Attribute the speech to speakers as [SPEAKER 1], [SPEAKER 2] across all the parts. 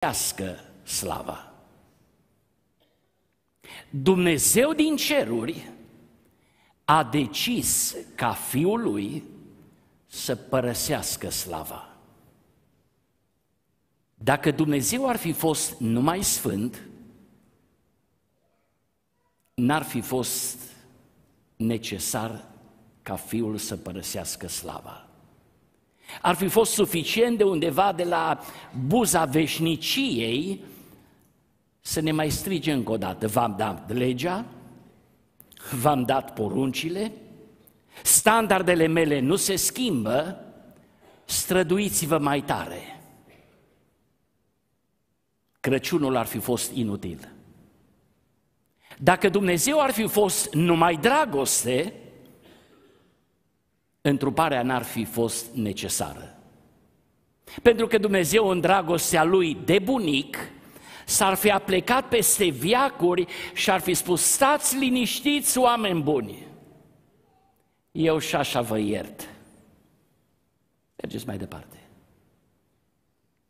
[SPEAKER 1] trăiască slava. Dumnezeu din ceruri a decis ca Fiul Lui să părăsească slava. Dacă Dumnezeu ar fi fost numai sfânt, n-ar fi fost necesar ca Fiul să părăsească slava. Ar fi fost suficient de undeva de la buza veșniciei să ne mai strige încă o dată, v-am dat legea, v-am dat poruncile, standardele mele nu se schimbă, străduiți-vă mai tare. Crăciunul ar fi fost inutil. Dacă Dumnezeu ar fi fost numai dragoste, întruparea n-ar fi fost necesară. Pentru că Dumnezeu în dragostea lui de bunic s-ar fi aplecat peste viacuri și ar fi spus, stați liniștiți oameni buni, eu și așa vă iert. Mergeți mai departe.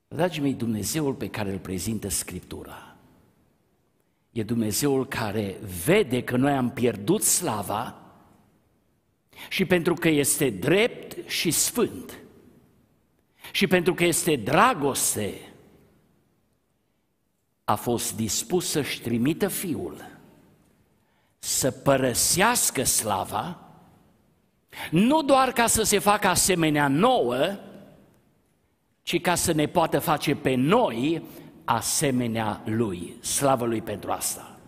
[SPEAKER 1] Dragii mei, Dumnezeul pe care îl prezintă Scriptura e Dumnezeul care vede că noi am pierdut slava și pentru că este drept și sfânt, și pentru că este dragoste, a fost dispus să-și trimită Fiul să părăsească slava, nu doar ca să se facă asemenea nouă, ci ca să ne poată face pe noi asemenea Lui. Slavă Lui pentru asta!